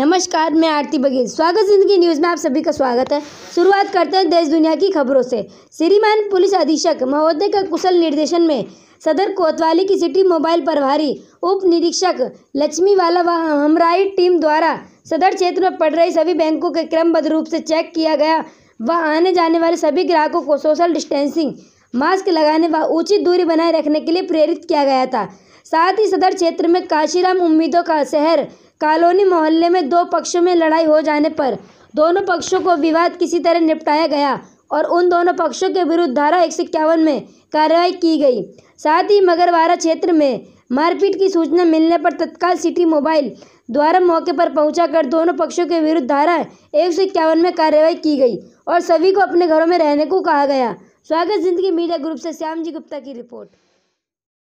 नमस्कार मैं आरती बघेल स्वागत जिंदगी न्यूज़ में आप सभी का स्वागत है शुरुआत करते हैं देश दुनिया की खबरों से श्रीमान पुलिस अधीक्षक महोदय का कुशल निर्देशन में सदर कोतवाली की सिटी मोबाइल प्रभारी उप निरीक्षक लक्ष्मीवाला व हमराई टीम द्वारा सदर क्षेत्र में पड़ रहे सभी बैंकों के क्रमबद्ध रूप से चेक किया गया व आने जाने वाले सभी ग्राहकों को सोशल डिस्टेंसिंग मास्क लगाने व उचित दूरी बनाए रखने के लिए प्रेरित किया गया था साथ ही सदर क्षेत्र में काशीराम उम्मीदों का शहर कॉलोनी मोहल्ले में दो पक्षों में लड़ाई हो जाने पर दोनों पक्षों को विवाद किसी तरह निपटाया गया और उन दोनों पक्षों के विरुद्ध धारा एक में कार्रवाई की गई साथ ही मगरवारा क्षेत्र में मारपीट की सूचना मिलने पर तत्काल सिटी मोबाइल द्वारा मौके पर कर दोनों पक्षों के विरुद्ध धारा एक में कार्रवाई की गई और सभी को अपने घरों में रहने को कहा गया स्वागत जिंदगी मीडिया ग्रुप से श्याम जी गुप्ता की रिपोर्ट